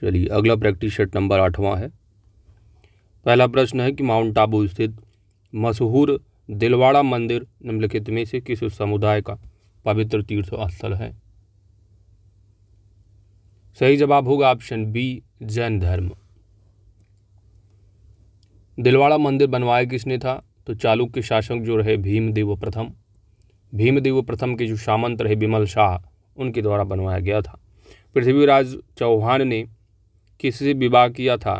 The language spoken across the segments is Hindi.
चलिए अगला प्रैक्टिस सेट नंबर आठवां है पहला प्रश्न है कि माउंट आबू स्थित मशहूर दिलवाड़ा मंदिर निम्नलिखित में से किस समुदाय का पवित्र तीर्थ स्थल है सही जवाब होगा ऑप्शन बी जैन धर्म दिलवाड़ा मंदिर बनवाया किसने था तो चालुक्य शासक जो रहे भीमदेव प्रथम भीमदेव प्रथम के जो सामंत रहे बिमल शाह उनके द्वारा बनवाया गया था पृथ्वीराज चौहान ने से विवाह किया था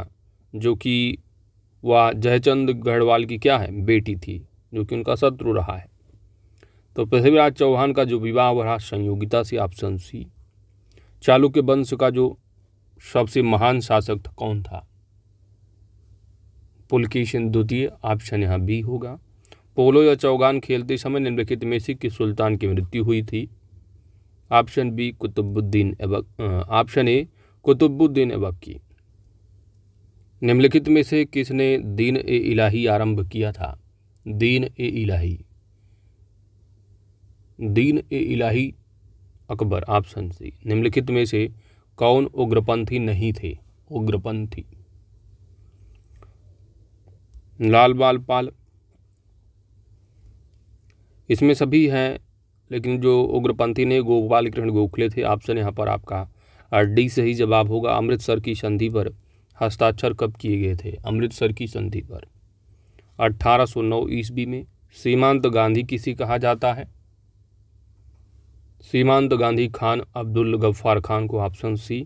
जो कि वह जयचंद गढ़वाल की क्या है बेटी थी जो कि उनका शत्रु रहा है तो पृथ्वीराज चौहान का जो विवाह रहा संयोगिता से ऑप्शन सी चालुक्य वंश का जो सबसे महान शासक था कौन था पुलकेशन द्वितीय ऑप्शन यहाँ बी होगा पोलो या चौगान खेलते समय निम्नलिखित में से किस सुल्तान की मृत्यु हुई थी option B Qutbuddin Aibak option A Qutbuddin बक्की निम्नलिखित में से किसने दीन ए इलाही आरंभ किया था दीन ए इलाही दीन ए इलाही अकबर ऑप्शन सी निम्नलिखित में से कौन उग्रपंथी नहीं थे उग्रपंथी लाल बाल पाल इसमें सभी हैं लेकिन जो उग्रपंथी ने गोपाल कृष्ण गोखले थे ऑप्शन यहाँ पर आपका और डी सही जवाब होगा अमृतसर की संधि पर हस्ताक्षर कब किए गए थे अमृतसर की संधि पर 1809 ईस्वी में सीमांत गांधी किसी कहा जाता है सीमांत गांधी खान अब्दुल गफ्फार खान को ऑप्शन सी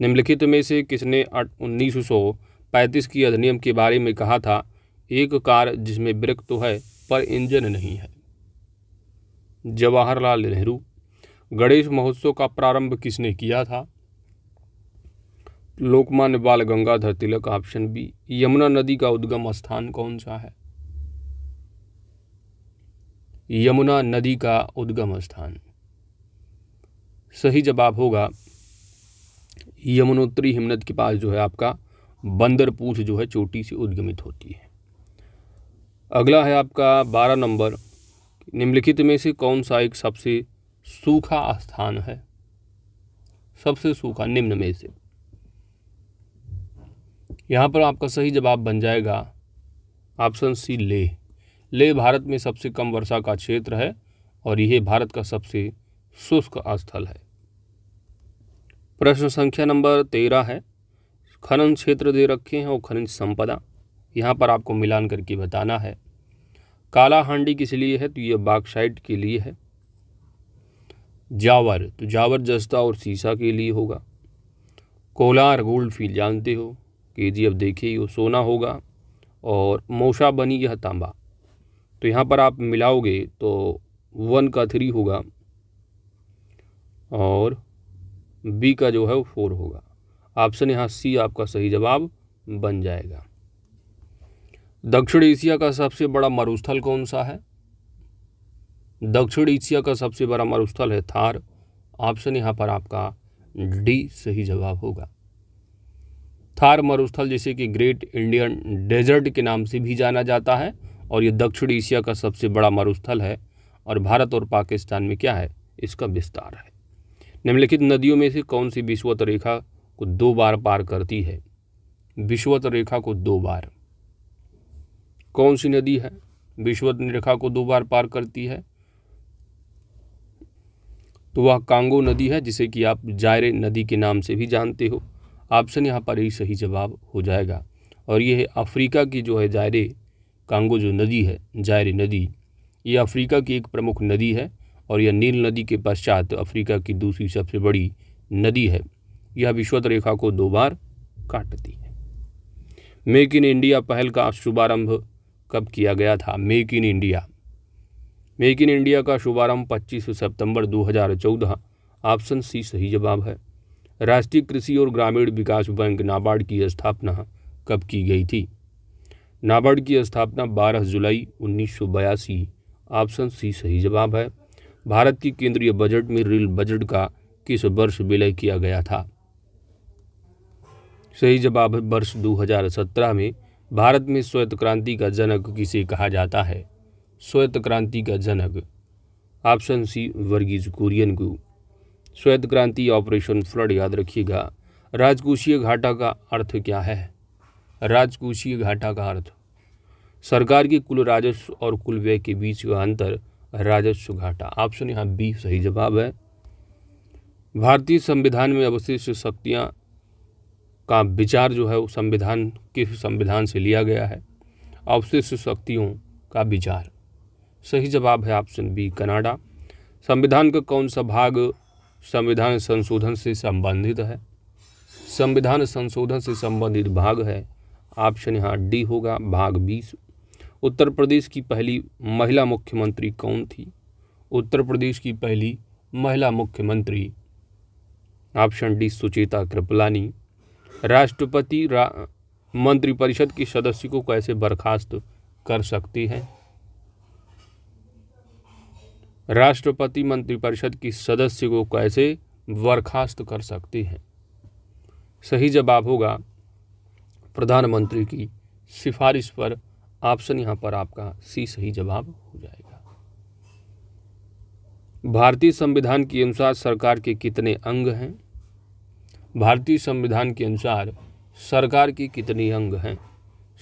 निम्नलिखित में से किसने उन्नीस सौ पैंतीस की अधिनियम के बारे में कहा था एक कार जिसमें ब्रेक तो है पर इंजन नहीं है जवाहरलाल नेहरू गणेश महोत्सव का प्रारंभ किसने किया था लोकमान्य बाल गंगाधर तिलक ऑप्शन बी यमुना नदी का उद्गम स्थान कौन सा है यमुना नदी का उद्गम स्थान सही जवाब होगा यमुनोत्री हिमनद के पास जो है आपका बंदरपूछ जो है चोटी से उद्गमित होती है अगला है आपका बारह नंबर निम्नलिखित में से कौन सा एक सबसे सूखा स्थान है सबसे सूखा निम्न में से यहाँ पर आपका सही जवाब बन जाएगा ऑप्शन सी ले ले भारत में सबसे कम वर्षा का क्षेत्र है और यह भारत का सबसे शुष्क स्थल है प्रश्न संख्या नंबर तेरह है खनन क्षेत्र दे रखे हैं और खनिज संपदा यहाँ पर आपको मिलान करके बताना है काला हांडी किस लिए है तो ये बाक्साइट के लिए है जावर तो जावर जस्ता और सीसा के लिए होगा कोलार गोल्ड फील जानते हो के जी अब देखिए वो सोना होगा और मोशा बनी यह तांबा तो यहाँ पर आप मिलाओगे तो वन का थ्री होगा और बी का जो है वो फोर होगा ऑप्शन यहाँ सी आपका सही जवाब बन जाएगा दक्षिण एशिया का सबसे बड़ा मरुस्थल कौन सा है दक्षिण एशिया का सबसे बड़ा मरुस्थल है थार ऑप्शन यहाँ पर आपका डी सही जवाब होगा थार मरुस्थल जैसे कि ग्रेट इंडियन डेजर्ट के नाम से भी जाना जाता है और ये दक्षिण एशिया का सबसे बड़ा मरुस्थल है और भारत और पाकिस्तान में क्या है इसका विस्तार है निम्नलिखित नदियों में से कौन सी विश्वत रेखा को दो बार पार करती है विश्वत रेखा को दो बार कौन सी नदी है विश्वत रेखा को दो बार पार करती है तो वह कांगो नदी है जिसे कि आप जायरे नदी के नाम से भी जानते हो ऑप्शन यहाँ पर ही सही जवाब हो जाएगा और यह अफ्रीका की जो है जायरे कांगो जो नदी है जायरे नदी ये अफ्रीका की एक प्रमुख नदी है और यह नील नदी के पश्चात अफ्रीका की दूसरी सबसे बड़ी नदी है यह विश्वत रेखा को दो बार काटती है मेक इन इंडिया पहल का शुभारंभ कब किया गया था make in India make in India का शुभारंभ 25 सितंबर 2014 ऑप्शन सी सही जवाब है राष्ट्रीय कृषि और ग्रामीण विकास बैंक नाबार्ड की स्थापना कब की गई थी नाबार्ड की स्थापना 12 जुलाई उन्नीस ऑप्शन सी सही जवाब है भारत की केंद्रीय बजट में रेल बजट का किस वर्ष विलय किया गया था सही जवाब है वर्ष 2017 में भारत में श्वेत क्रांति का जनक किसे कहा जाता है श्वेत क्रांति का जनक ऑप्शन सी वर्गीज कुरियन को श्वेत क्रांति ऑपरेशन फ्लड याद रखिएगा राजकोषीय घाटा का अर्थ क्या है राजकोषीय घाटा का अर्थ सरकार के कुल राजस्व और कुल व्यय के बीच का अंतर राजस्व घाटा ऑप्शन यहाँ बी सही जवाब है भारतीय संविधान में अवशिष्ट शक्तियाँ का विचार जो है वो संविधान किस संविधान से लिया गया है अवशिष्ट शक्तियों का विचार सही जवाब है ऑप्शन बी कनाडा संविधान का कौन सा भाग संविधान संशोधन से संबंधित है संविधान संशोधन से संबंधित भाग है ऑप्शन यहाँ डी होगा भाग बीस उत्तर प्रदेश की पहली महिला मुख्यमंत्री कौन थी उत्तर प्रदेश की पहली महिला मुख्यमंत्री ऑप्शन डी सुचेता कृपलानी राष्ट्रपति रा, मंत्रिपरिषद के सदस्य को कैसे बर्खास्त कर सकती हैं राष्ट्रपति मंत्रिपरिषद की सदस्य को कैसे बर्खास्त कर सकती हैं सही जवाब होगा प्रधानमंत्री की सिफारिश पर ऑप्शन यहाँ पर आपका सी सही जवाब हो जाएगा भारतीय संविधान के अनुसार सरकार के कितने अंग हैं भारतीय संविधान के अनुसार सरकार के कितने अंग हैं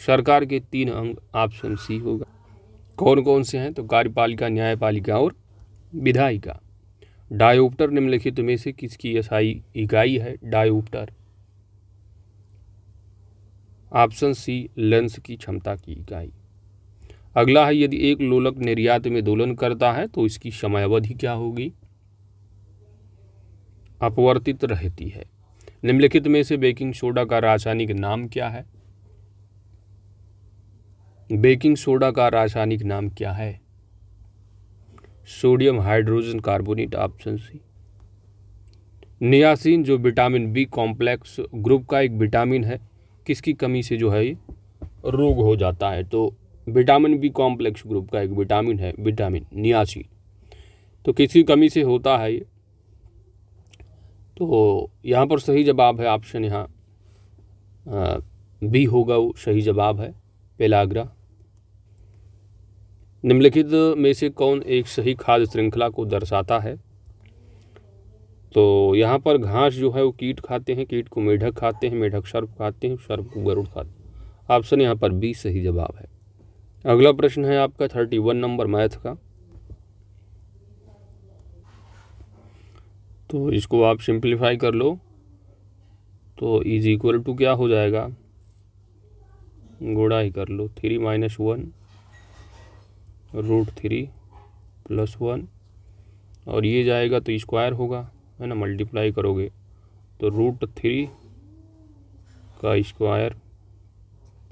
सरकार के तीन अंग ऑप्शन सी होगा कौन कौन से हैं तो कार्यपालिका न्यायपालिका और विधायिका डायोप्टर निम्नलिखित में से किसकी एसआई इकाई है डायोप्टर ऑप्शन सी लेंस की क्षमता की इकाई अगला है यदि एक लोलक निर्यात में दोलन करता है तो इसकी समयावधि क्या होगी अपवर्तित रहती है निम्नलिखित में से बेकिंग सोडा का रासायनिक नाम क्या है बेकिंग सोडा का रासायनिक नाम क्या है sodium hydrogen carbonate option C niacin जो विटामिन बी कॉम्प्लेक्स ग्रुप का एक विटामिन है किसकी कमी से जो है ये रोग हो जाता है तो विटामिन बी कॉम्प्लेक्स ग्रुप का एक विटामिन है विटामिन नियासिन तो किसी कमी से होता है ये तो यहाँ पर सही जवाब है ऑप्शन यहाँ बी होगा वो सही जवाब है पेलाग्रा निम्नलिखित में से कौन एक सही खाद्य श्रृंखला को दर्शाता है तो यहाँ पर घास जो है वो कीट खाते हैं कीट को मेढक खाते हैं मेढक सर्प खाते हैं सर्प को गरुड़ खाते हैं ऑप्शन यहाँ पर बी सही जवाब है अगला प्रश्न है आपका थर्टी वन नंबर मैथ का तो इसको आप सिंप्लीफाई कर लो तो इज इक्वल टू क्या हो जाएगा गोड़ा ही कर लो three minus one root three plus one और ये जाएगा तो स्क्वायर होगा है ना मल्टीप्लाई करोगे तो रूट थ्री का स्क्वायर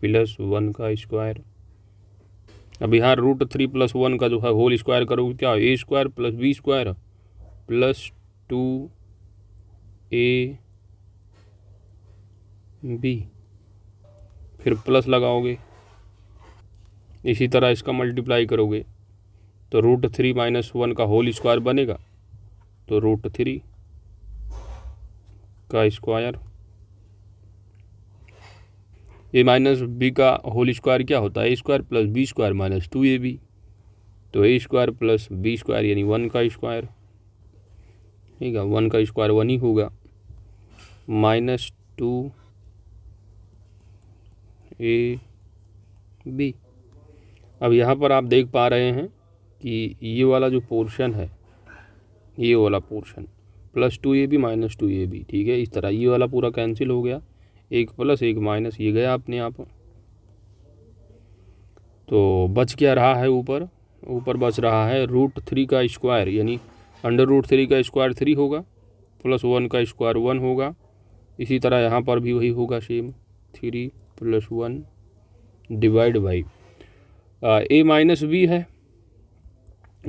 प्लस वन का स्क्वायर अब यहाँ रूट थ्री प्लस वन का जो है होल स्क्वायर करोगे क्या A square plus B square plus two A B फिर प्लस लगाओगे इसी तरह इसका मल्टीप्लाई करोगे तो रूट थ्री माइनस वन का होल स्क्वायर बनेगा तो रूट थ्री का स्क्वायर ए माइनस बी का होल स्क्वायर क्या होता है A square plus B square minus two A B तो A square plus B square यानी वन का स्क्वायर ठीक है वन का स्क्वायर वन ही होगा माइनस टू ए बी अब यहाँ पर आप देख पा रहे हैं कि ये वाला जो पोर्शन है ये वाला portion plus two A B minus two A B ठीक है इस तरह ये वाला पूरा कैंसिल हो गया एक प्लस एक माइनस ये गया अपने आप तो बच क्या रहा है ऊपर ऊपर बच रहा है रूट थ्री का स्क्वायर यानी अंडर रूट थ्री का स्क्वायर थ्री होगा प्लस वन का स्क्वायर वन होगा इसी तरह यहाँ पर भी वही होगा same three plus one divide by A minus B है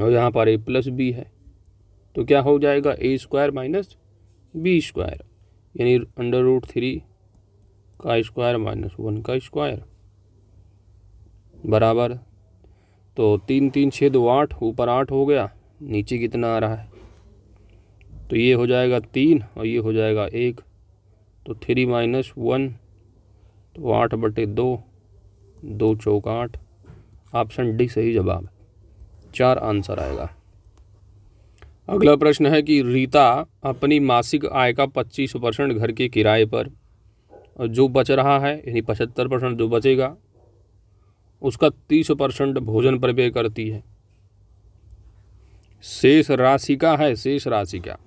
और यहाँ पर ए प्लस बी है तो क्या हो जाएगा A square minus B square यानी अंडर रूट थ्री का स्क्वायर माइनस वन का स्क्वायर बराबर तो तीन तीन छः दो आठ ऊपर आठ हो गया नीचे कितना आ रहा है तो ये हो जाएगा तीन और ये हो जाएगा एक तो थ्री माइनस वन तो आठ बटे दो दो चौक आठ ऑप्शन डी सही जवाब चार आंसर आएगा अगला प्रश्न है कि रीता अपनी मासिक आय का पच्चीस परसेंट घर के किराए पर और जो बच रहा है यानी पचहत्तर परसेंट जो बचेगा उसका तीस परसेंट भोजन पर व्यय करती है शेष राशि का है शेष राशि का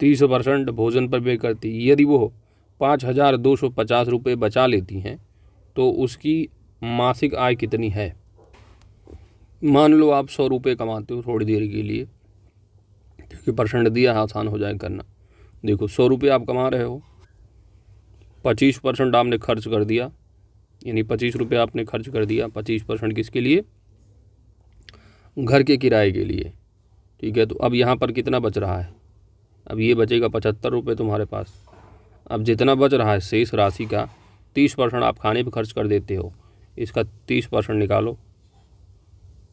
तीस परसेंट भोजन पर व्यय करती है यदि वो पाँच हज़ार दो सौ पचास रुपये बचा लेती हैं तो उसकी मासिक आय कितनी है मान लो आप सौ रुपये कमाते हो थोड़ी देर के लिए क्योंकि परसेंट दिया आसान हो जाए करना देखो सौ रुपये आप कमा रहे हो पच्चीस परसेंट आपने खर्च कर दिया यानी पच्चीस रुपये आपने खर्च कर दिया पच्चीस परसेंट किसके लिए घर के किराए के लिए ठीक है तो अब यहाँ पर कितना बच रहा है अब ये बचेगा पचहत्तर रुपये तुम्हारे पास अब जितना बच रहा है शेष राशि का तीस परसेंट आप खाने पर खर्च कर देते हो इसका तीस परसेंट निकालो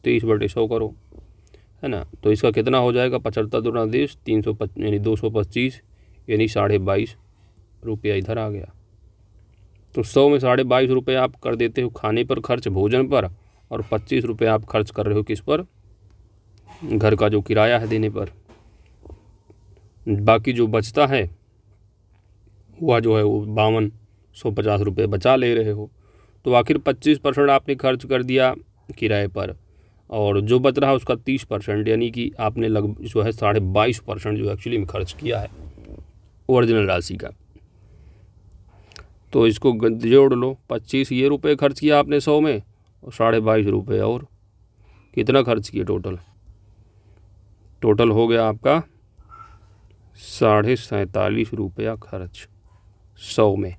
तेईस बटे सौ करो है ना तो इसका कितना हो जाएगा पचहत्तर दुना देश तीन सौ यानी दो सौ पच्चीस यानी साढ़े बाईस रुपया इधर आ गया तो सौ में साढ़े बाईस रुपये आप कर देते हो खाने पर खर्च भोजन पर और पच्चीस रुपये आप खर्च कर रहे हो किस पर घर का जो किराया है देने पर बाकी जो बचता है वह जो है वो बावन सौ पचास रुपये बचा ले रहे हो तो आखिर पच्चीस परसेंट आपने खर्च कर दिया किराए पर और जो बच रहा है उसका तीस परसेंट यानी कि आपने लगभग जो है साढ़े बाईस परसेंट जो एक्चुअली में खर्च किया है ओरिजिनल राशि का तो इसको जोड़ लो पच्चीस ये रुपये खर्च किया आपने सौ में और साढ़े बाईस रुपये और कितना खर्च किया टोटल टोटल हो गया आपका साढ़े सैंतालीस रुपया खर्च सौ में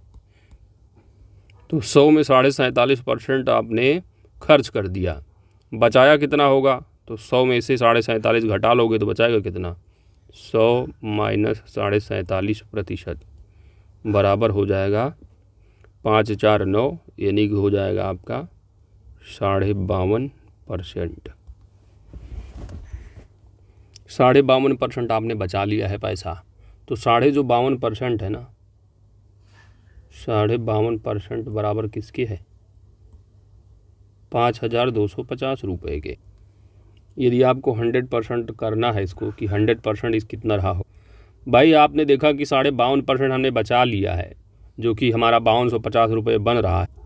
तो सौ में साढ़े सैंतालीस परसेंट आपने खर्च कर दिया बचाया कितना होगा तो सौ में से साढ़े सैंतालीस घटा लोगे तो बचाएगा कितना सौ माइनस साढ़े सैंतालीस प्रतिशत बराबर हो जाएगा पाँच चार नौ यानी कि हो जाएगा आपका साढ़े बावन परसेंट साढ़े बावन परसेंट आपने बचा लिया है पैसा तो साढ़े जो बावन परसेंट है ना साढ़े बावन परसेंट बराबर किसकी है पाँच हज़ार दो सौ पचास रुपये के यदि आपको हंड्रेड परसेंट करना है इसको कि हंड्रेड परसेंट इस कितना रहा हो भाई आपने देखा कि साढ़े बावन परसेंट हमने बचा लिया है जो कि हमारा बावन सौ पचास रुपये बन रहा है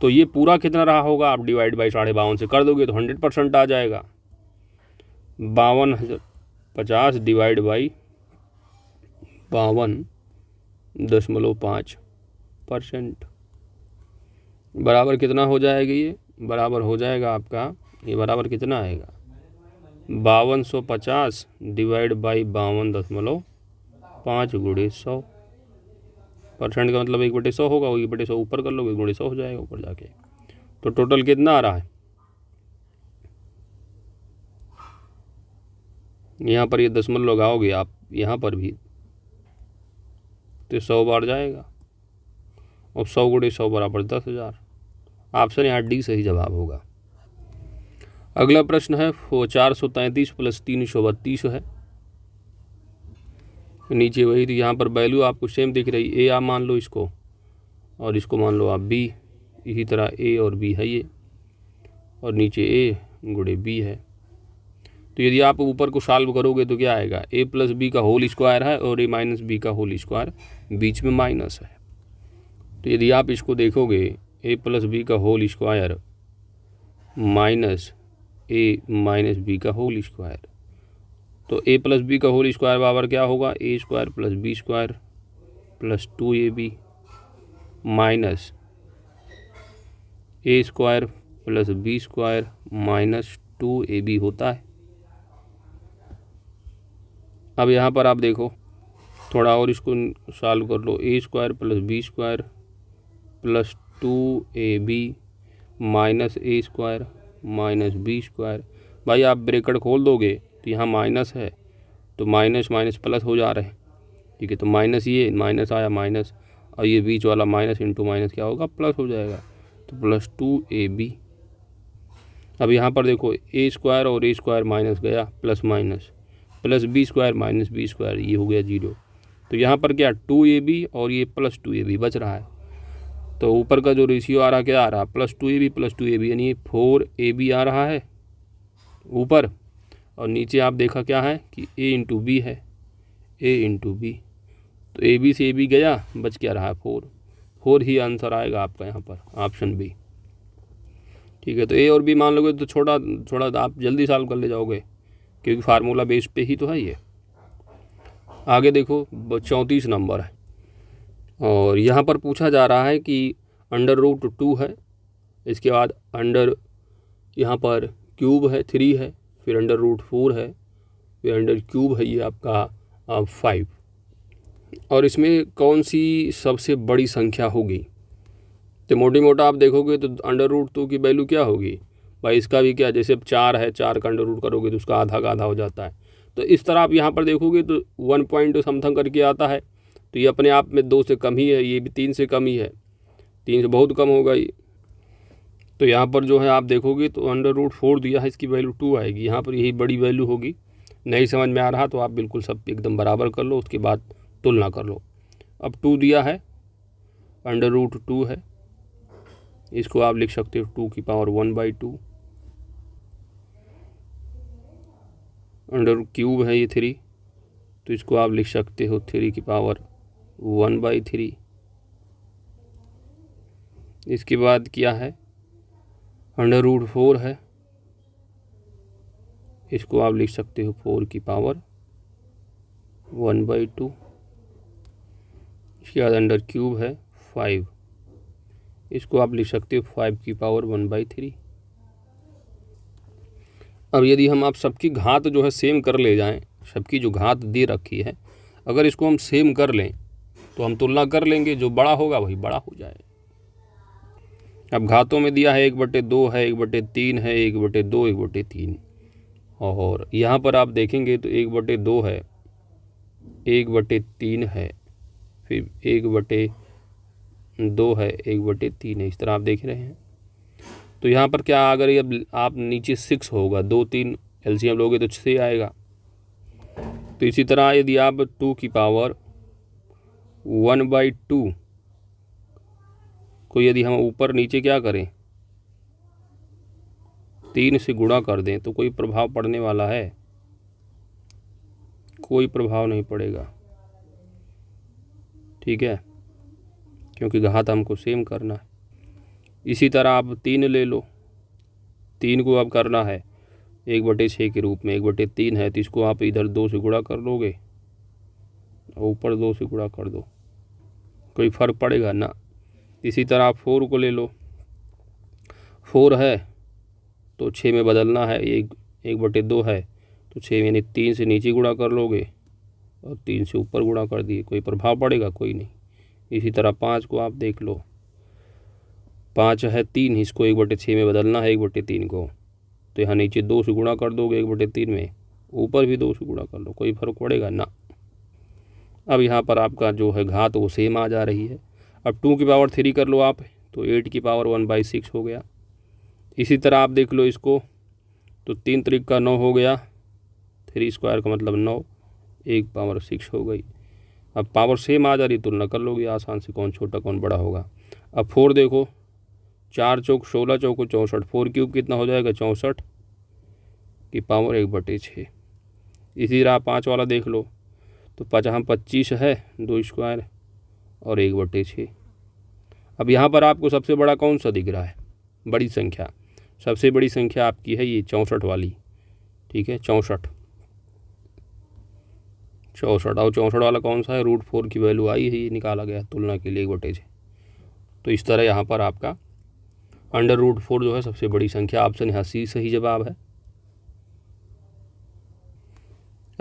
तो ये पूरा कितना रहा होगा आप डिवाइड बाई साढ़े बावन से कर दोगे तो हंड्रेड परसेंट आ जाएगा बावन हज़ार पचास डिवाइड बाई बावन दशमलव पाँच परसेंट बराबर कितना हो जाएगा ये बराबर हो जाएगा आपका ये बराबर कितना आएगा बावन सौ पचास डिवाइड बाई बावन दशमलव पाँच गुड़े सौ परसेंट का मतलब एक बटे सौ होगा एक बटे सौ ऊपर कर एक गुड़े सौ हो जाएगा ऊपर जाके तो टोटल कितना आ रहा है यहाँ पर ये दशमलव लगाओगे आप यहाँ पर भी तो सौ बार जाएगा और सौ गुड़े सौ बराबर दस हज़ार ऑप्शन यहाँ डी सही जवाब होगा अगला प्रश्न है वो चार सौ तैंतीस प्लस तीन सौ बत्तीस है नीचे वही थी तो यहाँ पर वैल्यू आपको सेम दिख रही ए आप मान लो इसको और इसको मान लो आप बी इसी तरह ए और बी है ये और नीचे ए गुड़े बी है तो यदि आप ऊपर को सॉल्व करोगे तो क्या आएगा ए प्लस बी का होल स्क्वायर है और ए माइनस बी का होल स्क्वायर बीच में माइनस है तो यदि आप इसको देखोगे ए प्लस बी का whole square minus A minus B का होल स्क्वायर तो ए प्लस बी का होल स्क्वायर बराबर क्या होगा A square plus B square plus two A B minus A square plus B square minus two A B होता है अब यहाँ पर आप देखो थोड़ा और इसको सॉल्व कर लो A square plus B square plus two A B minus A square minus B square भाई आप ब्रेकेट खोल दोगे तो यहाँ माइनस है तो माइनस माइनस प्लस हो जा रहे हैं ठीक है तो माइनस ये माइनस आया माइनस और ये बीच वाला माइनस इंटू माइनस क्या होगा प्लस हो जाएगा तो प्लस टू ए बी अब यहाँ पर देखो ए स्क्वायर और ए स्क्वायर माइनस गया plus minus plus B square minus B square ये हो गया जीरो तो यहाँ पर क्या टू ए बी और ये प्लस टू ए बी बच रहा है तो ऊपर का जो रेशियो आ रहा क्या आ रहा plus two A B plus two A B यानी फोर ए बी आ रहा है ऊपर और नीचे आप देखा क्या है कि ए इंटू बी है ए इंटू बी तो ए बी से ए बी गया बच क्या रहा है फोर फोर ही आंसर आएगा आपका यहाँ पर ऑप्शन बी ठीक है तो ए और बी मान लोगे तो छोटा थोड़ा तो आप जल्दी सॉल्व कर ले जाओगे क्योंकि फार्मूला बेस पे ही तो है ये आगे देखो चौंतीस नंबर है और यहाँ पर पूछा जा रहा है कि अंडर रूट टू है इसके बाद अंडर यहाँ पर क्यूब है थ्री है फिर अंडर रूट फोर है फिर अंडर क्यूब है ये आपका फाइव और इसमें कौन सी सबसे बड़ी संख्या होगी तो मोटी मोटा आप देखोगे तो अंडर रूट टू की वैल्यू क्या होगी भाई इसका भी क्या जैसे चार है चार का अंडर रूट करोगे तो उसका आधा का आधा हो जाता है तो इस तरह आप यहाँ पर देखोगे तो वन पॉइंट समथिंग करके आता है तो ये अपने आप में दो से कम ही है ये भी तीन से कम ही है तीन से बहुत कम होगा ये तो यहाँ पर जो है आप देखोगे तो अंडर रूट फोर दिया है इसकी वैल्यू टू आएगी यहाँ पर यही बड़ी वैल्यू होगी नहीं समझ में आ रहा तो आप बिल्कुल सब एकदम बराबर कर लो उसके बाद तुलना कर लो अब टू दिया है अंडर रूट टू है इसको आप लिख सकते हो टू की power one by two under cube है ये थ्री तो इसको आप लिख सकते हो थ्री की पावर वन बाई थ्री इसके बाद क्या है अंडर रूट फोर है इसको आप लिख सकते हो फोर की पावर वन बाई टू इसके बाद अंडर क्यूब है फाइव इसको आप लिख सकते हो फाइव की पावर वन बाई थ्री अब यदि हम आप सबकी घात जो है सेम कर ले जाएं सबकी जो घात दे रखी है अगर इसको हम सेम कर लें तो हम तुलना कर लेंगे जो बड़ा होगा वही बड़ा हो जाए अब घातों में दिया है एक बटे दो है एक बटे तीन है एक बटे दो एक बटे तीन और यहाँ पर आप देखेंगे तो एक बटे दो है एक बटे तीन है फिर एक बटे दो है एक बटे तीन है इस तरह आप देख रहे हैं तो यहाँ पर क्या अगर ये आप नीचे सिक्स होगा दो तीन एलसीएम लोगे तो छः आएगा तो इसी तरह यदि आप टू की पावर वन बाई टू को यदि हम ऊपर नीचे क्या करें तीन से गुणा कर दें तो कोई प्रभाव पड़ने वाला है कोई प्रभाव नहीं पड़ेगा ठीक है क्योंकि घात हमको सेम करना है इसी तरह आप तीन ले लो तीन को अब करना है एक बटे छः के रूप में एक बटे तीन है तो इसको आप इधर दो से गुणा कर लोगे ऊपर दो से गुड़ा कर दो कोई फ़र्क पड़ेगा ना इसी तरह आप फोर को ले लो फोर है तो छः में बदलना है एक एक बटे दो है तो छः यानी तीन से नीचे गुड़ा कर लोगे और तीन से ऊपर गुड़ा कर दिए कोई प्रभाव पड़ेगा कोई नहीं इसी तरह पाँच को आप देख लो पाँच है तीन इसको एक बटे छः में बदलना है एक बटे तीन को तो यहाँ नीचे दो से गुणा कर दोगे एक बटे तीन में ऊपर भी दो से गुणा कर लो कोई फर्क पड़ेगा ना अब यहाँ पर आपका जो है घात वो सेम आ जा रही है अब टू की पावर थ्री कर लो आप तो एट की पावर वन बाई सिक्स हो गया इसी तरह आप देख लो इसको तो तीन तरीक का नौ हो गया थ्री स्क्वायर का मतलब नौ एक पावर सिक्स हो गई अब पावर सेम आ जा रही तुलना कर लोगे आसान से कौन छोटा कौन बड़ा होगा अब फोर देखो चार चौक सोलह चौक चौंसठ फोर क्यूब कितना हो जाएगा चौंसठ की पावर एक बटे छः इसी तरह पाँच वाला देख लो तो पचहाँ पच्चीस है दो स्क्वायर और एक बटे छः अब यहाँ पर आपको सबसे बड़ा कौन सा दिख रहा है बड़ी संख्या सबसे बड़ी संख्या आपकी है ये चौंसठ वाली ठीक है चौंसठ चौंसठ और चौंसठ वाला कौन सा है रूट फोर की वैल्यू आई है ये निकाला गया तुलना के लिए एक बटे छः तो इस तरह यहाँ पर आपका अंडर रूट फोर जो है सबसे बड़ी संख्या ऑप्शन यहाँ सी सही जवाब है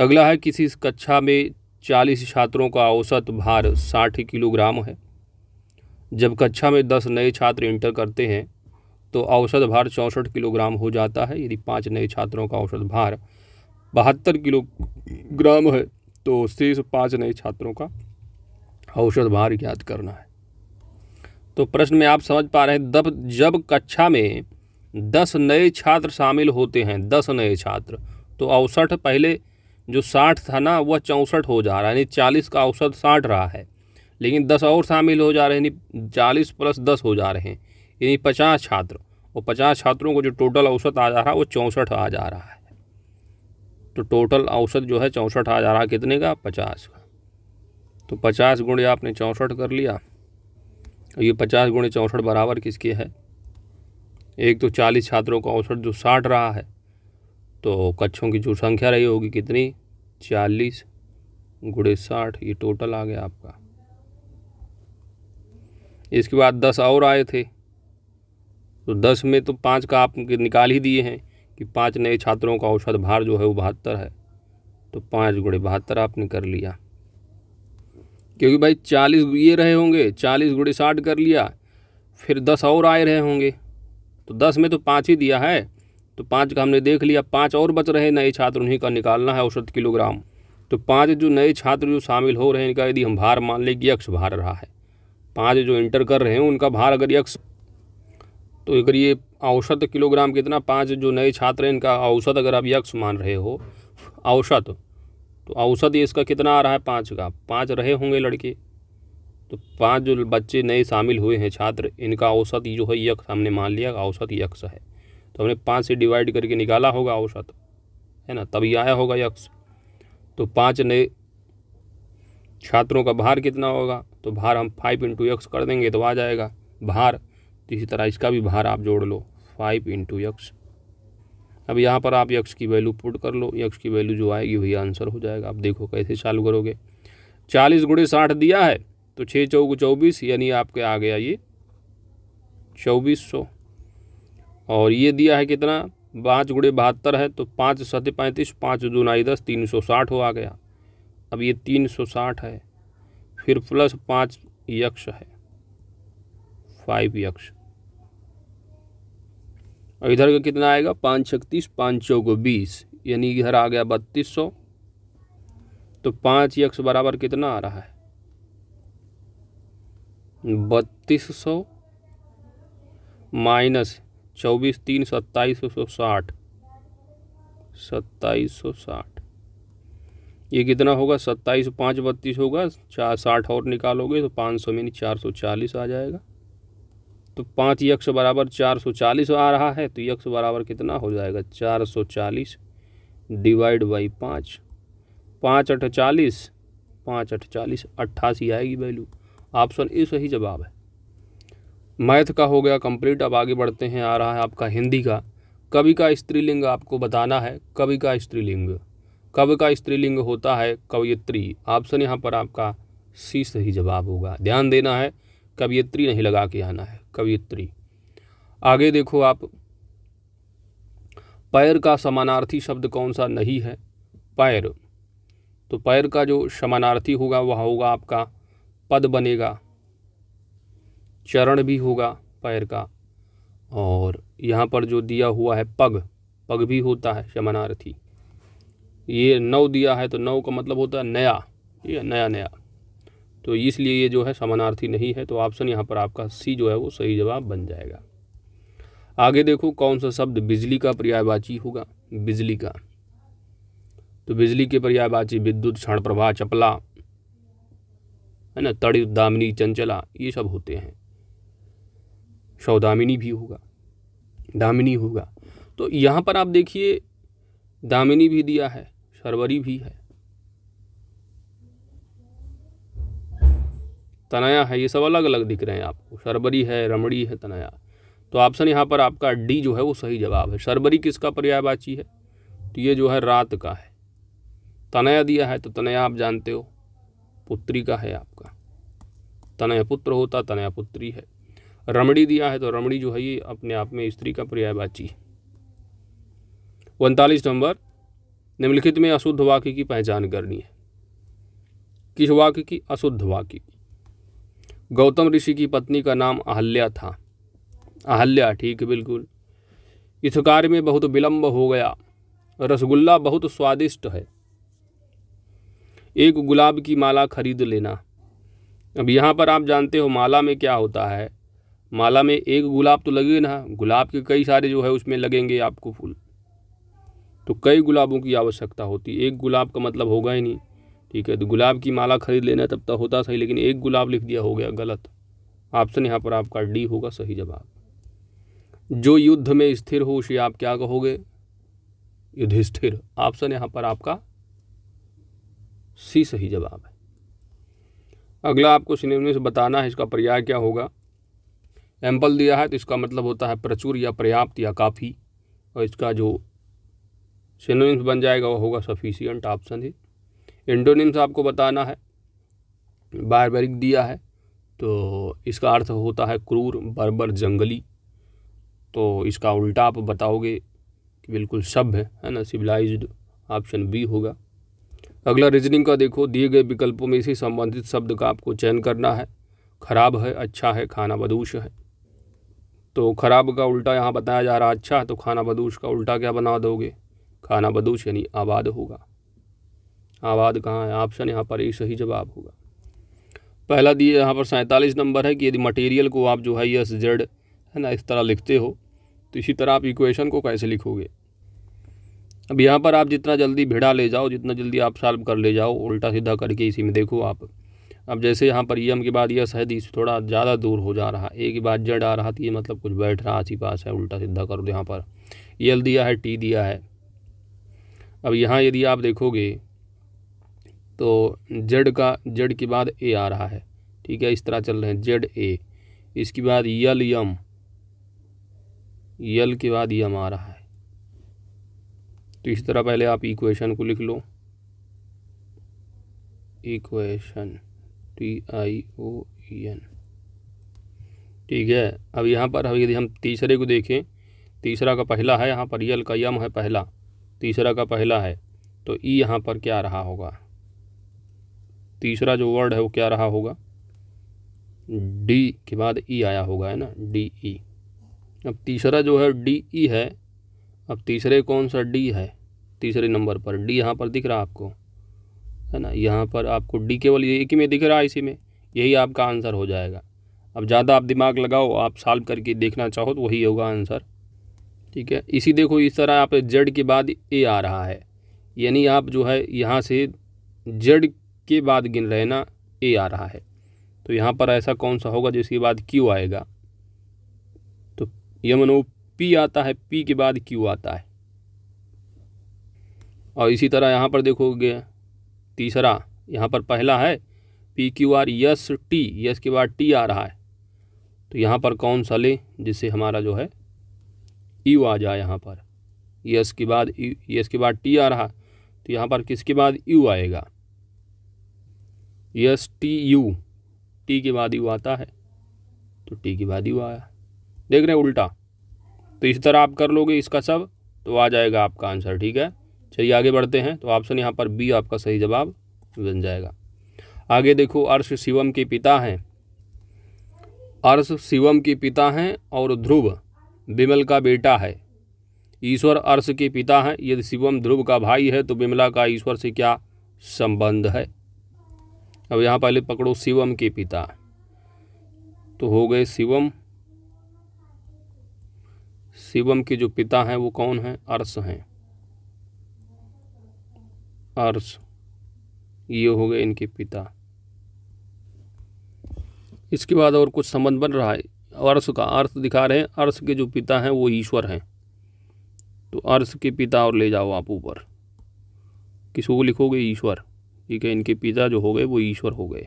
अगला है किसी कक्षा में 40 छात्रों का औसत भार 60 किलोग्राम है जब कक्षा में 10 नए छात्र इंटर करते हैं तो औसत भार चौंसठ किलोग्राम हो जाता है यदि पाँच नए छात्रों का औसत भार बहत्तर किलोग्राम है तो शेष पाँच नए छात्रों का औसत भार ज्ञात करना है तो प्रश्न में आप समझ पा रहे हैं दब जब कक्षा में दस नए छात्र शामिल होते हैं दस नए छात्र तो औसठ पहले जो साठ था ना वह चौंसठ हो जा रहा है यानी चालीस का औसत साठ रहा है लेकिन दस और शामिल हो जा रहे हैं यानी चालीस प्लस दस हो जा रहे हैं यानी पचास छात्र और पचास छात्रों को जो टोटल औसत आ जा रहा है वो चौंसठ आ जा रहा है तो टोटल औसत जो है चौंसठ आ जा रहा कितने का पचास का तो पचास गुणे आपने चौंसठ कर लिया और ये पचास गुणे चौंसठ बराबर किसके है एक तो चालीस छात्रों का औसत जो साठ रहा है तो कच्छों की जो संख्या रही होगी कितनी चालीस गुड़े साठ ये टोटल आ गया आपका इसके बाद दस और आए थे तो दस में तो पाँच का आप निकाल ही दिए हैं कि पाँच नए छात्रों का औसत भार जो है वो बहत्तर है तो पाँच गुड़े बहत्तर आपने कर लिया क्योंकि भाई चालीस ये रहे होंगे चालीस गुड़े साठ कर लिया फिर दस और आए रहे होंगे तो दस में तो पाँच ही दिया है तो पाँच का हमने देख लिया पाँच और बच रहे नए छात्र उन्हीं का निकालना है औसत किलोग्राम तो पाँच जो नए छात्र जो शामिल हो रहे हैं इनका यदि हम भार मान लें कि यक्ष भार रहा है पाँच जो इंटर कर रहे हैं उनका भार अगर यक्ष तो अगर ये औसत किलोग्राम कितना पाँच जो नए छात्र हैं इनका औसत अगर आप यक्ष मान रहे हो औसत तो औसत इसका कितना आ रहा है पाँच का पाँच रहे होंगे लड़के तो पाँच जो बच्चे नए शामिल हुए हैं छात्र इनका औसत जो है यक्ष हमने मान लिया औसत यक्ष है तो हमने पाँच से डिवाइड करके निकाला होगा औसत है ना तभी आया होगा यक्ष तो पाँच नए छात्रों का भार कितना होगा तो भार हम फाइव इंटू यक्स कर देंगे तो आ जाएगा भार तो इसी तरह इसका भी भार आप जोड़ लो फाइव इंटू यक्स अब यहाँ पर आप यक्स की वैल्यू पुट कर लो यक्स की वैल्यू जो आएगी वही आंसर हो जाएगा आप देखो कैसे चालू करोगे चालीस गुड़े साठ दिया है तो छः चौक चौबीस यानी आपके आ गया ये चौबीस सौ और ये दिया है कितना पाँच गुड़े बहत्तर है तो पाँच सत्य पैंतीस पाँच दूनाई दस तीन सौ साठ हो आ गया अब ये तीन सौ साठ है फिर प्लस पाँच यक्ष है फाइव यक्ष और इधर का कितना आएगा पाँच छत्तीस पाँच चौको बीस यानी इधर आ गया बत्तीस सौ तो पाँच यक्ष बराबर कितना आ रहा है बत्तीस सौ माइनस चौबीस तीन सत्ताईस सौ साठ सत्ताईस सौ साठ ये कितना होगा सत्ताईस पाँच बत्तीस होगा चार साठ और निकालोगे तो पाँच सौ में चार सौ चालीस आ जाएगा तो पाँच यक्ष बराबर चार सौ चालीस आ रहा है तो यक्ष बराबर कितना हो जाएगा चार सौ चालीस डिवाइड बाई पाँच पाँच अठचालीस पाँच अठचालीस अट्ठासी आएगी वैल्यू ऑप्शन ए सही जवाब है मैथ का हो गया कंप्लीट अब आगे बढ़ते हैं आ रहा है आपका हिंदी का कवि का स्त्रीलिंग आपको बताना है कवि का स्त्रीलिंग कवि का स्त्रीलिंग होता है कवयित्री ऑप्शन यहाँ पर आपका सी सही जवाब होगा ध्यान देना है कवयित्री नहीं लगा के आना है कवयित्री आगे देखो आप पैर का समानार्थी शब्द कौन सा नहीं है पैर तो पैर का जो समानार्थी होगा वह होगा आपका पद बनेगा चरण भी होगा पैर का और यहाँ पर जो दिया हुआ है पग पग भी होता है शमनार्थी ये नौ दिया है तो नौ का मतलब होता है नया ये नया नया तो इसलिए ये जो है समानार्थी नहीं है तो ऑप्शन यहाँ पर आपका सी जो है वो सही जवाब बन जाएगा आगे देखो कौन सा शब्द बिजली का पर्यायवाची होगा बिजली का तो बिजली के पर्यायवाची विद्युत क्षण प्रभा चपला है ना तड़ दामिनी चंचला ये सब होते हैं शवदामिनी भी होगा दामिनी होगा तो यहाँ पर आप देखिए दामिनी भी दिया है शर्वरी भी है तनाया है ये सब अलग अलग दिख रहे हैं आपको शर्बरी है रमड़ी है तनाया तो ऑप्शन यहाँ पर आपका डी जो है वो सही जवाब है शर्बरी किसका पर्यायवाची है तो ये जो है रात का है तनया दिया है तो तनया आप जानते हो पुत्री का है आपका तनया पुत्र होता तनया पुत्री है रमड़ी दिया है तो रमड़ी जो है ये अपने आप में स्त्री का पर्यायवाची बाची उनतालीस नंबर निम्नलिखित में अशुद्ध वाक्य की पहचान करनी है किस वाक्य की अशुद्ध वाक्य की गौतम ऋषि की पत्नी का नाम अहल्या था अहल्या ठीक है बिल्कुल इस कार्य में बहुत विलंब हो गया रसगुल्ला बहुत स्वादिष्ट है एक गुलाब की माला खरीद लेना अब यहाँ पर आप जानते हो माला में क्या होता है माला में एक गुलाब तो लगे ना गुलाब के कई सारे जो है उसमें लगेंगे आपको फूल तो कई गुलाबों की आवश्यकता होती है एक गुलाब का मतलब होगा ही नहीं ठीक है तो गुलाब की माला खरीद लेना तब तक तो होता सही लेकिन एक गुलाब लिख दिया हो गया गलत ऑप्शन यहाँ पर आपका डी होगा सही जवाब जो युद्ध में स्थिर हो उसे आप क्या कहोगे युद्ध स्थिर ऑप्शन यहाँ पर आपका सी सही जवाब है अगला आपको सिनेमा से बताना है इसका पर्याय क्या होगा एम्पल दिया है तो इसका मतलब होता है प्रचुर या पर्याप्त या काफ़ी और इसका जो सिनोनिम्स बन जाएगा वो होगा सफिशियंट ऑप्शन ही इंडोनिम्स आपको बताना है बारबरिक दिया है तो इसका अर्थ होता है क्रूर बर्बर जंगली तो इसका उल्टा आप बताओगे कि बिल्कुल सभ्य है, है ना सिविलाइज्ड ऑप्शन बी होगा अगला रीजनिंग का देखो दिए गए विकल्पों में से संबंधित शब्द का आपको चयन करना है खराब है अच्छा है खाना बदूश है तो खराब का उल्टा यहाँ बताया जा रहा अच्छा तो खाना बदूश का उल्टा क्या बना दोगे खाना बदूश यानी आबाद होगा आबाद कहाँ है ऑप्शन यहाँ पर ही सही जवाब होगा पहला दिए यहाँ पर सैंतालीस नंबर है कि यदि मटेरियल को आप जो है एस जेड है ना इस तरह लिखते हो तो इसी तरह आप इक्वेशन को कैसे लिखोगे अब यहाँ पर आप जितना जल्दी भिड़ा ले जाओ जितना जल्दी आप सॉल्व कर ले जाओ उल्टा सीधा करके इसी में देखो आप अब जैसे यहाँ पर यम e के बाद यह है इस थोड़ा ज़्यादा दूर हो जा रहा है ए के बाद जड आ रहा था तो ये मतलब कुछ बैठ रहा आसी पास है उल्टा सीधा करो यहाँ पर यल e दिया है टी दिया है अब यहाँ यदि आप देखोगे तो जड का जड के बाद ए आ रहा है ठीक है इस तरह चल रहे हैं जेड ए इसके बाद यल यम यल के बाद यम e आ रहा है तो इस तरह पहले आप इक्वेशन को लिख लो equation T I O N ठीक है अब यहाँ पर अभी यदि हम तीसरे को देखें तीसरा का पहला है यहाँ पर यल का यम है पहला तीसरा का पहला है तो ई यहाँ पर क्या रहा होगा तीसरा जो वर्ड है वो क्या रहा होगा डी के बाद ई आया होगा है ना डी ई अब तीसरा जो है डी ई है अब तीसरे कौन सा डी है तीसरे नंबर पर डी यहाँ पर दिख रहा आपको है ना यहाँ पर आपको डी केवल ये एक ही में दिख रहा है इसी में यही आपका आंसर हो जाएगा अब ज़्यादा आप दिमाग लगाओ आप सॉल्व करके देखना चाहो तो वही होगा आंसर ठीक है इसी देखो इस तरह आप जेड के बाद ए आ रहा है यानी आप जो है यहाँ से जेड के बाद गिन रहे ना ए आ रहा है तो यहाँ पर ऐसा कौन सा होगा जिसके बाद क्यू आएगा तो ये मनो पी आता है पी के बाद क्यू आता है और इसी तरह यहाँ पर देखोगे तीसरा यहाँ पर पहला है P Q R S T S के बाद टी आ रहा है तो यहाँ पर कौन सा लें जिससे हमारा जो है यू आ जाए यहाँ पर यस के बाद यस के बाद टी आ रहा तो यहाँ पर किसके बाद यू आएगा यस टी यू टी के बाद यू आता है तो टी के बाद यू आया देख रहे हैं उल्टा तो इस तरह आप कर लोगे इसका सब तो आ जाएगा आपका आंसर ठीक है चलिए आगे बढ़ते हैं तो ऑप्शन यहाँ पर बी आपका सही जवाब बन जाएगा आगे देखो अर्श शिवम के पिता हैं अर्श शिवम के पिता हैं और ध्रुव विमल का बेटा है ईश्वर अर्श के पिता हैं यदि शिवम ध्रुव का भाई है तो विमला का ईश्वर से क्या संबंध है अब यहाँ पहले पकड़ो शिवम के पिता तो हो गए शिवम शिवम के जो पिता हैं वो कौन हैं अर्श हैं अर्श ये हो गए इनके पिता इसके बाद और कुछ संबंध बन रहा है अर्श का अर्थ दिखा रहे हैं अर्श के जो पिता हैं वो ईश्वर हैं तो अर्श के पिता और ले जाओ आप ऊपर किसको लिखोगे ईश्वर ठीक है इनके पिता जो हो गए वो ईश्वर हो गए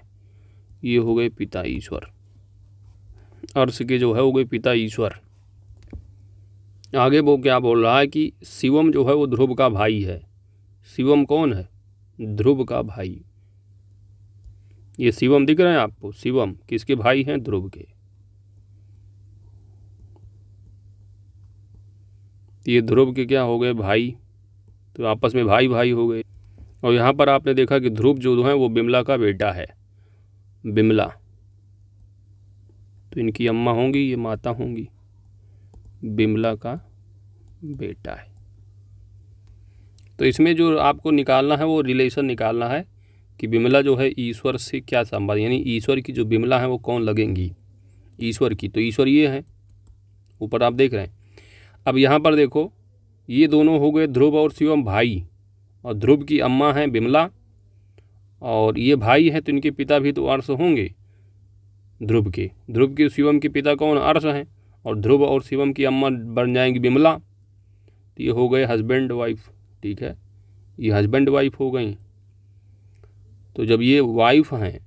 ये हो गए पिता ईश्वर अर्श के जो है हो गए पिता ईश्वर आगे वो क्या बोल रहा है कि शिवम जो है वो ध्रुव का भाई है शिवम कौन है ध्रुव का भाई ये शिवम दिख रहे हैं आपको शिवम किसके भाई हैं ध्रुव के ये ध्रुव के क्या हो गए भाई तो आपस में भाई भाई हो गए और यहाँ पर आपने देखा कि ध्रुव जो है वो बिमला का बेटा है बिमला तो इनकी अम्मा होंगी ये माता होंगी बिमला का बेटा है तो इसमें जो आपको निकालना है वो रिलेशन निकालना है कि विमला जो है ईश्वर से क्या संबंध यानी ईश्वर की जो विमला है वो कौन लगेंगी ईश्वर की तो ईश्वर ये है ऊपर आप देख रहे हैं अब यहाँ पर देखो ये दोनों हो गए ध्रुव और शिवम भाई और ध्रुव की अम्मा हैं बिमला और ये भाई हैं तो इनके पिता भी तो अर्श होंगे ध्रुव के ध्रुव के शिवम के पिता कौन अर्श हैं और ध्रुव और शिवम की अम्मा बन जाएंगी बिमला तो ये हो गए हस्बैंड वाइफ ठीक है ये हस्बैंड वाइफ हो गई तो जब ये वाइफ हैं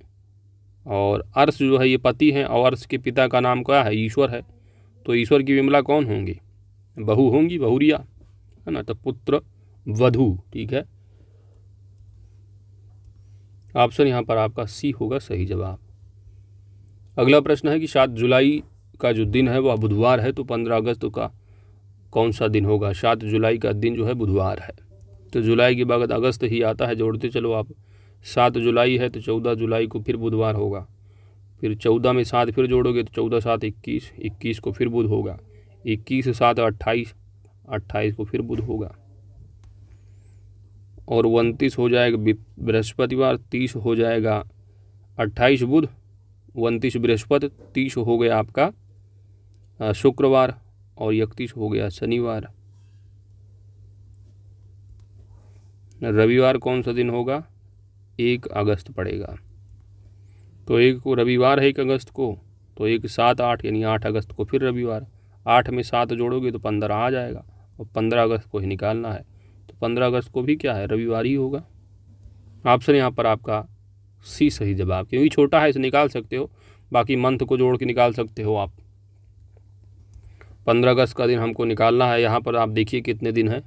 और अर्श जो है ये पति हैं और अर्श के पिता का नाम क्या है ईश्वर है तो ईश्वर की विमला कौन होंगी बहू होंगी बहुरिया है ना तो पुत्र वधु ठीक है ऑप्शन यहाँ पर आपका सी होगा सही जवाब अगला प्रश्न है कि सात जुलाई का जो दिन है वह बुधवार है तो पंद्रह अगस्त का कौन सा दिन होगा सात जुलाई का दिन जो है बुधवार है तो जुलाई के बाद अगस्त ही आता है जोड़ते चलो आप सात जुलाई है तो चौदह जुलाई को फिर बुधवार होगा फिर चौदह में सात फिर जोड़ोगे तो चौदह सात इक्कीस इक्कीस को फिर बुध होगा इक्कीस सात अट्ठाईस अट्ठाईस को फिर बुध होगा और उनतीस हो जाएगा बृहस्पतिवार तीस हो जाएगा अट्ठाईस बुध उनतीस बृहस्पति तीस हो गया आपका शुक्रवार और इकतीस हो गया शनिवार रविवार कौन सा दिन होगा एक अगस्त पड़ेगा तो एक को रविवार है एक अगस्त को तो एक सात आठ यानी आठ अगस्त को फिर रविवार आठ में सात जोड़ोगे तो पंद्रह आ जाएगा और पंद्रह अगस्त को ही निकालना है तो पंद्रह अगस्त को भी क्या है रविवार ही होगा ऑप्शन यहाँ पर आपका सी सही जवाब क्योंकि छोटा है इसे निकाल सकते हो बाकी मंथ को जोड़ के निकाल सकते हो आप पंद्रह अगस्त का दिन हमको निकालना है यहाँ पर आप देखिए कितने दिन हैं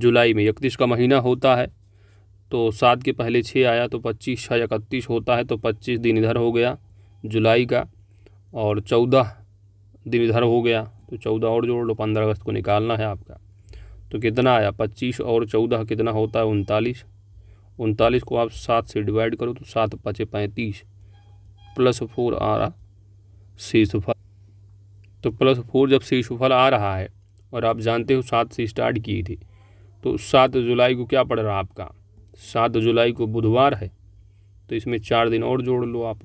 जुलाई में इकतीस का महीना होता है तो सात के पहले छः आया तो पच्चीस छः इकतीस होता है तो पच्चीस दिन इधर हो गया जुलाई का और चौदह दिन इधर हो गया तो चौदह और जोड़ लो पंद्रह अगस्त को निकालना है आपका तो कितना आया पच्चीस और चौदह कितना होता है उनतालीस उनतालीस को आप सात से डिवाइड करो तो सात पचे पैंतीस प्लस फोर आ रहा शीर्षफल तो प्लस फोर जब शीर्षफल आ रहा है और आप जानते हो सात से स्टार्ट किए थे तो सात जुलाई को क्या पड़ रहा आपका सात जुलाई को बुधवार है तो इसमें चार दिन और जोड़ लो आप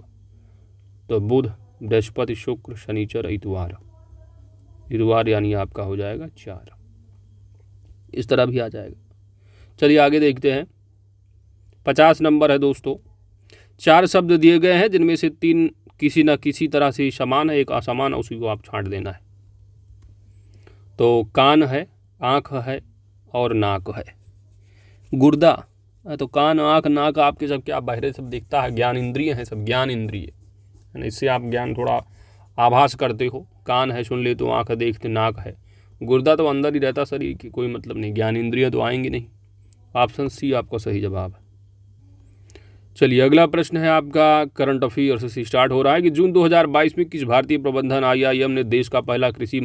तो बुध बृहस्पति शुक्र शनिचर इतवार इतवार यानी आपका हो जाएगा चार इस तरह भी आ जाएगा चलिए आगे देखते हैं पचास नंबर है दोस्तों चार शब्द दिए गए हैं जिनमें से तीन किसी न किसी तरह से समान है एक असमान उसी को आप छाँट देना है तो कान है आँख है और नाक है गुर्दा तो कान आँख नाक आपके सब क्या बाहर सब दिखता है ज्ञान इंद्रिय है सब ज्ञान इंद्रिय इससे आप ज्ञान थोड़ा आभास करते हो कान है सुन ले तो आँख देखते नाक है गुर्दा तो अंदर ही रहता शरीर की कोई मतलब नहीं ज्ञान इंद्रिय तो आएंगे नहीं ऑप्शन सी आपका सही जवाब है चलिए अगला प्रश्न है आपका करंट अफेयर से स्टार्ट हो रहा है कि जून 2022 में किस भारतीय प्रबंधन आई ने देश का पहला कृषि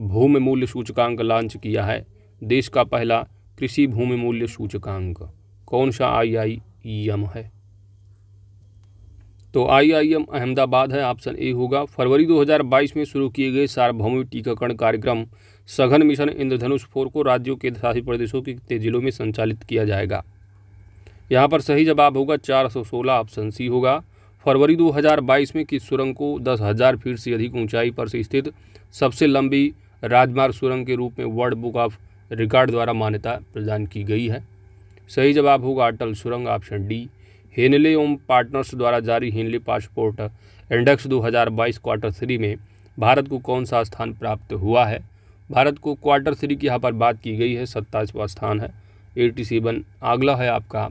भूमि मूल्य सूचकांक लॉन्च किया है देश का पहला कृषि भूमि मूल्य सूचकांक कौन सा आई आई एम है तो आई आई एम अहमदाबाद है ऑप्शन ए होगा फरवरी 2022 में शुरू किए गए सार्वभौमिक टीकाकरण कार्यक्रम सघन मिशन इंद्रधनुष फोर को राज्यों के शासित प्रदेशों के जिलों में संचालित किया जाएगा यहाँ पर सही जवाब होगा चार सौ सोलह ऑप्शन सी होगा फरवरी 2022 में किस सुरंग को दस हज़ार फीट से अधिक ऊंचाई पर से स्थित सबसे लंबी राजमार्ग सुरंग के रूप में वर्ल्ड बुक ऑफ रिकॉर्ड द्वारा मान्यता प्रदान की गई है सही जवाब होगा अटल सुरंग ऑप्शन डी हेनले ओम पार्टनर्स द्वारा जारी Henley passport index 2022 quarter three में भारत को कौन सा स्थान प्राप्त हुआ है भारत को क्वार्टर थ्री की यहाँ पर बात की गई है सत्ताईसवा स्थान है एटी सेवन अगला है आपका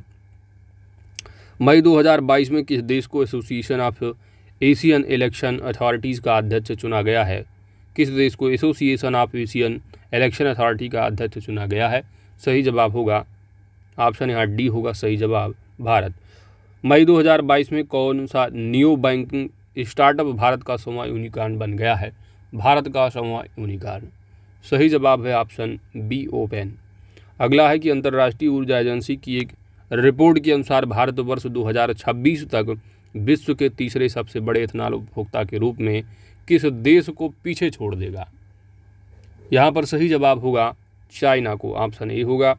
मई 2022 में किस देश को association of Asian election authorities का अध्यक्ष चुना गया है किस देश को association of Asian election authority का अध्यक्ष चुना गया है सही जवाब होगा ऑप्शन यहाँ डी होगा सही जवाब भारत मई 2022 में कौन सा न्यू बैंकिंग स्टार्टअप भारत का सोमा यूनिकॉर्न बन गया है भारत का सोमा यूनिकॉर्न सही जवाब है ऑप्शन बी ओपन अगला है कि अंतर्राष्ट्रीय ऊर्जा एजेंसी की एक रिपोर्ट के अनुसार भारत वर्ष 2026 तक विश्व के तीसरे सबसे बड़े इथेनॉल उपभोक्ता के रूप में किस देश को पीछे छोड़ देगा यहाँ पर सही जवाब होगा चाइना को ऑप्शन ए होगा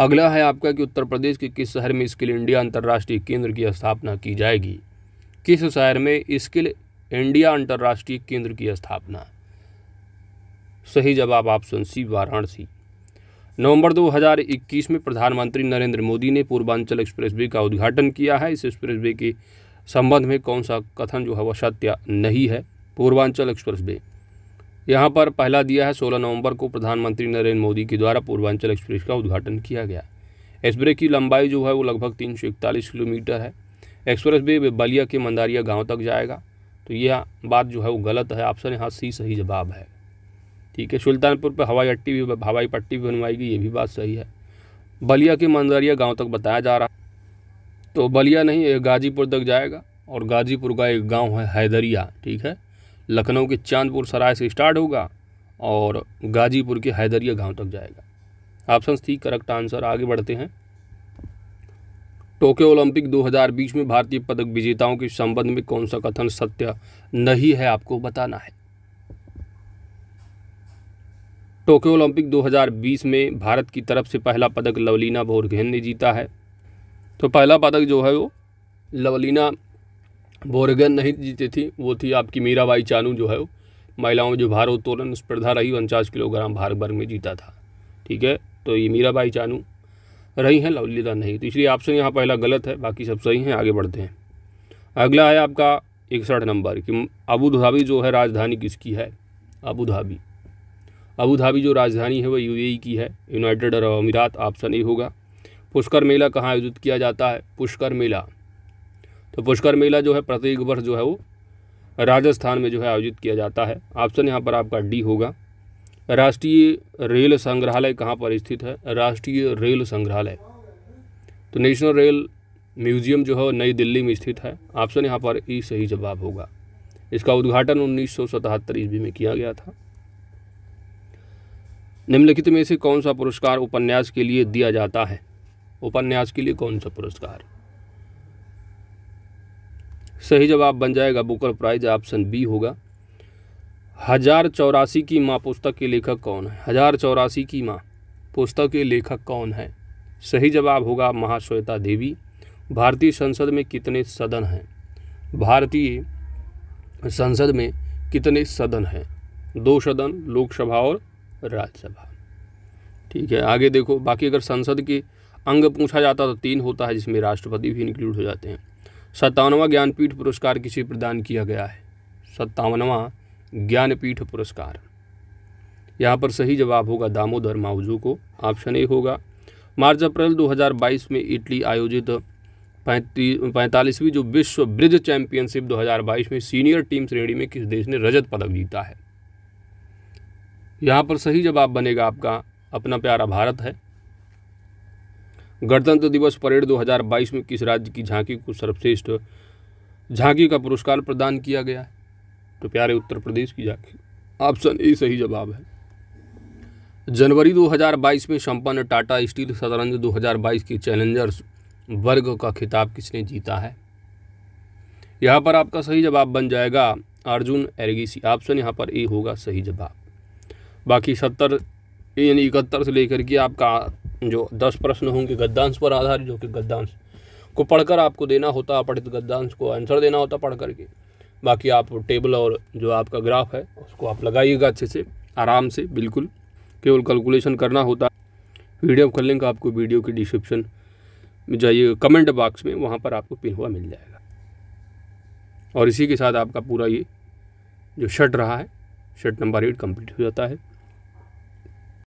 अगला है आपका कि उत्तर प्रदेश के किस शहर में स्किल इंडिया अंतर्राष्ट्रीय केंद्र की स्थापना की जाएगी किस शहर में स्किल इंडिया अंतर्राष्ट्रीय केंद्र की स्थापना सही जवाब ऑप्शन सी वाराणसी नवंबर 2021 में प्रधानमंत्री नरेंद्र मोदी ने पूर्वांचल एक्सप्रेसवे का उद्घाटन किया है इस एक्सप्रेसवे के संबंध में कौन सा कथन जो है वह सत्य नहीं है पूर्वांचल एक्सप्रेस वे यहाँ पर पहला दिया है 16 नवंबर को प्रधानमंत्री नरेंद्र मोदी के द्वारा पूर्वांचल एक्सप्रेस का उद्घाटन किया गया इस की लंबाई जो है वो लगभग तीन किलोमीटर है एक्सप्रेस वे बलिया के मंदारिया गाँव तक जाएगा तो यह बात जो है वो गलत है ऑप्शन यहाँ सी सही जवाब है ठीक है सुल्तानपुर पर हवाई अट्टी भी हवाई पट्टी भी बनवाएगी ये भी बात सही है बलिया के मंदारिया गाँव तक बताया जा रहा तो बलिया नहीं गाजीपुर तक जाएगा और गाजीपुर का एक गांव है हैदरिया ठीक है लखनऊ के चांदपुर सराय से स्टार्ट होगा और गाजीपुर के हैदरिया गांव तक जाएगा ऑप्शन सी करेक्ट आंसर आगे बढ़ते हैं टोक्यो ओलंपिक 2020 में भारतीय पदक विजेताओं के संबंध में कौन सा कथन सत्य नहीं है आपको बताना है टोक्यो ओलंपिक 2020 में भारत की तरफ से पहला पदक लवलीना बोरघेन ने जीता है तो पहला पदक जो है वो लवलीना बोरगन नहीं जीती थी वो थी आपकी मीराबाई चानू जो है वो महिलाओं में जो भारोत्तोलन स्पर्धा रही उनचास किलोग्राम भार वर्ग में जीता था ठीक है तो ये मीराबाई चानू रही हैं लवलीना नहीं तो इसलिए ऑप्शन यहाँ पहला गलत है बाकी सब सही हैं आगे बढ़ते हैं अगला है आपका इकसठ नंबर कि अबू धाबी जो है राजधानी किसकी है अबू धाबी अबू धाबी जो राजधानी है वह यूएई की है यूनाइटेड अरब अमीरात ऑप्शन ए होगा पुष्कर मेला कहाँ आयोजित किया जाता है पुष्कर मेला तो पुष्कर मेला जो है प्रत्येक वर्ष जो है वो राजस्थान में जो है आयोजित किया जाता है ऑप्शन यहाँ पर आपका डी होगा राष्ट्रीय रेल संग्रहालय कहाँ पर स्थित है राष्ट्रीय रेल संग्रहालय तो नेशनल रेल म्यूजियम जो है नई दिल्ली में स्थित है ऑप्शन यहाँ पर ई सही जवाब होगा इसका उद्घाटन उन्नीस सौ ईस्वी में किया गया था निम्नलिखित में से कौन सा पुरस्कार उपन्यास के लिए दिया जाता है उपन्यास के लिए कौन सा पुरस्कार सही जवाब बन जाएगा बुकर प्राइज ऑप्शन बी होगा हजार चौरासी की माँ पुस्तक के लेखक कौन है हजार चौरासी की माँ पुस्तक के लेखक कौन है सही जवाब होगा महाश्वेता देवी भारतीय संसद में कितने सदन हैं भारतीय संसद में कितने सदन हैं दो सदन लोकसभा और राज्यसभा ठीक है आगे देखो बाकी अगर संसद की अंग पूछा जाता तो तीन होता है जिसमें राष्ट्रपति भी इंक्लूड हो जाते हैं सत्तावनवा ज्ञानपीठ पुरस्कार किसे प्रदान किया गया है सत्तावनवा ज्ञानपीठ पुरस्कार यहाँ पर सही जवाब होगा दामोदर माउजू को ऑप्शन ए होगा मार्च अप्रैल 2022 में इटली आयोजित पैंतालीसवीं जो विश्व ब्रिज चैंपियनशिप 2022 में सीनियर टीम श्रेणी में किस देश ने रजत पदक जीता है यहाँ पर सही जवाब बनेगा आपका अपना प्यारा भारत है गणतंत्र दिवस परेड 2022 में किस राज्य की झांकी को सर्वश्रेष्ठ झांकी का पुरस्कार प्रदान किया गया है तो प्यारे उत्तर प्रदेश की झांकी ऑप्शन ए सही जवाब है जनवरी 2022 में संपन्न टाटा स्टील शतरंज 2022 के चैलेंजर्स वर्ग का खिताब किसने जीता है यहाँ पर आपका सही जवाब बन जाएगा अर्जुन एरगीसी ऑप्शन यहाँ पर ए होगा सही जवाब बाकी सत्तर यानी इकहत्तर से लेकर के आपका जो दस प्रश्न होंगे गद्दांश पर आधारित जो कि गद्दांश को पढ़कर आपको देना होता पढ़ित तो गद्दांश को आंसर देना होता पढ़ करके बाकी आप टेबल और जो आपका ग्राफ है उसको आप लगाइएगा अच्छे से आराम से बिल्कुल केवल कैलकुलेशन करना होता वीडियो कर लेंगे आपको वीडियो की डिस्क्रिप्शन में जाइए कमेंट बॉक्स में वहाँ पर आपको पिन हुआ मिल जाएगा और इसी के साथ आपका पूरा ये जो शर्ट रहा है शर्ट नंबर एट कंप्लीट हो जाता है